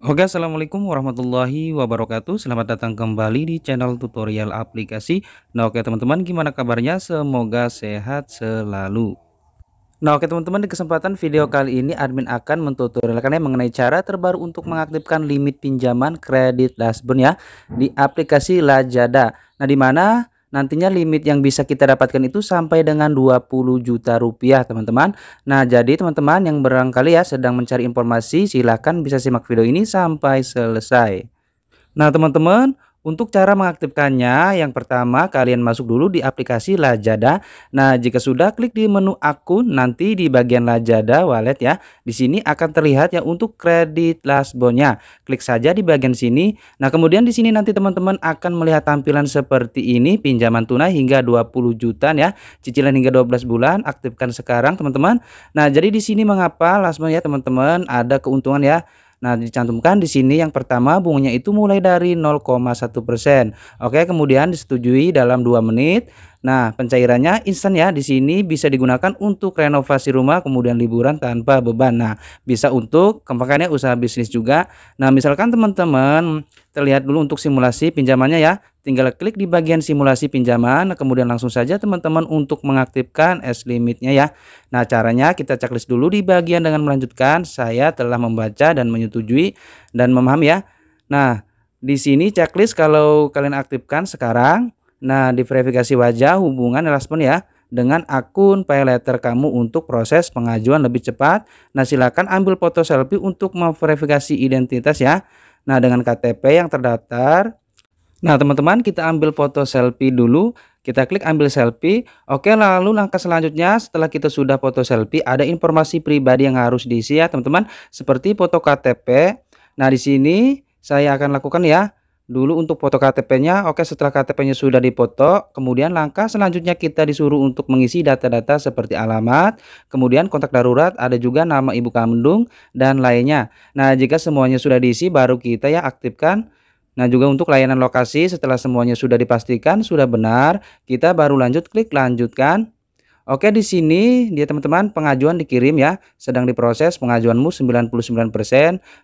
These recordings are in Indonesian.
Oke assalamualaikum warahmatullahi wabarakatuh Selamat datang kembali di channel tutorial aplikasi Nah oke teman-teman gimana kabarnya semoga sehat selalu Nah oke teman-teman di kesempatan video kali ini admin akan mentutorialkannya mengenai cara terbaru untuk mengaktifkan limit pinjaman kredit dashboard ya Di aplikasi Lajada Nah di mana? nantinya limit yang bisa kita dapatkan itu sampai dengan 20 juta rupiah teman-teman nah jadi teman-teman yang barangkali ya sedang mencari informasi silahkan bisa simak video ini sampai selesai nah teman-teman untuk cara mengaktifkannya, yang pertama kalian masuk dulu di aplikasi Lazada. Nah, jika sudah klik di menu akun, nanti di bagian Lazada Wallet ya. Di sini akan terlihat ya untuk kredit Lasbonya. Klik saja di bagian sini. Nah, kemudian di sini nanti teman-teman akan melihat tampilan seperti ini, pinjaman tunai hingga 20 juta ya, cicilan hingga 12 bulan, aktifkan sekarang teman-teman. Nah, jadi di sini mengapa Lasbon ya teman-teman ada keuntungan ya. Nah, dicantumkan di sini yang pertama bunganya itu mulai dari 0,1%. Oke, kemudian disetujui dalam 2 menit. Nah, pencairannya instan ya. Di sini bisa digunakan untuk renovasi rumah, kemudian liburan tanpa beban. Nah, bisa untuk kemakannya usaha bisnis juga. Nah, misalkan teman-teman terlihat dulu untuk simulasi pinjamannya ya. Tinggal klik di bagian simulasi pinjaman, kemudian langsung saja teman-teman untuk mengaktifkan S limitnya ya. Nah, caranya kita checklist dulu di bagian dengan melanjutkan. Saya telah membaca dan menyetujui dan memahami ya. Nah, di sini checklist kalau kalian aktifkan sekarang, nah diverifikasi wajah hubungan respon ya dengan akun paylater kamu untuk proses pengajuan lebih cepat. Nah, silakan ambil foto selfie untuk memverifikasi identitas ya. Nah, dengan KTP yang terdaftar, Nah teman-teman kita ambil foto selfie dulu kita klik ambil selfie oke lalu langkah selanjutnya setelah kita sudah foto selfie ada informasi pribadi yang harus diisi ya teman-teman seperti foto KTP nah di sini saya akan lakukan ya dulu untuk foto KTP-nya. Oke, setelah KTP-nya sudah dipoto, kemudian langkah selanjutnya kita disuruh untuk mengisi data-data seperti alamat, kemudian kontak darurat, ada juga nama ibu kandung dan lainnya. Nah, jika semuanya sudah diisi baru kita ya aktifkan Nah juga untuk layanan lokasi setelah semuanya sudah dipastikan sudah benar, kita baru lanjut klik lanjutkan. Oke di sini dia teman-teman pengajuan dikirim ya, sedang diproses pengajuanmu 99%.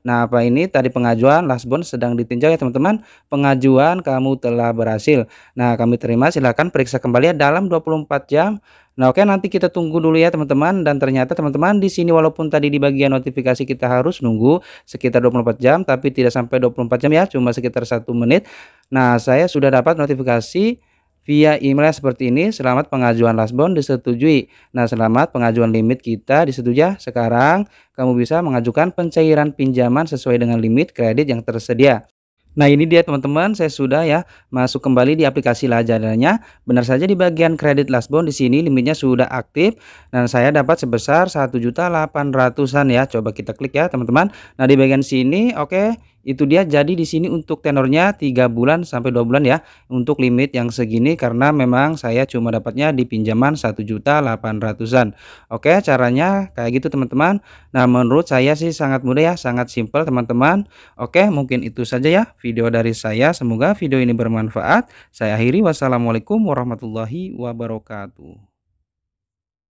Nah apa ini tadi pengajuan Lasbon sedang ditinjau ya teman-teman, pengajuan kamu telah berhasil. Nah kami terima silahkan periksa kembali ya dalam 24 jam Nah, oke okay, nanti kita tunggu dulu ya teman-teman dan ternyata teman-teman di sini walaupun tadi di bagian notifikasi kita harus nunggu sekitar 24 jam tapi tidak sampai 24 jam ya, cuma sekitar satu menit. Nah, saya sudah dapat notifikasi via email seperti ini, selamat pengajuan bond disetujui. Nah, selamat pengajuan limit kita disetujui ya. Sekarang kamu bisa mengajukan pencairan pinjaman sesuai dengan limit kredit yang tersedia. Nah ini dia teman-teman, saya sudah ya masuk kembali di aplikasi lajanannya. Benar saja di bagian kredit last bond di sini limitnya sudah aktif dan saya dapat sebesar satu juta delapan ratusan ya. Coba kita klik ya teman-teman. Nah di bagian sini oke okay, itu dia jadi di sini untuk tenornya 3 bulan sampai 2 bulan ya untuk limit yang segini karena memang saya cuma dapatnya di pinjaman 1.800-an oke caranya kayak gitu teman-teman nah menurut saya sih sangat mudah ya sangat simple teman-teman oke mungkin itu saja ya video dari saya semoga video ini bermanfaat saya akhiri wassalamualaikum warahmatullahi wabarakatuh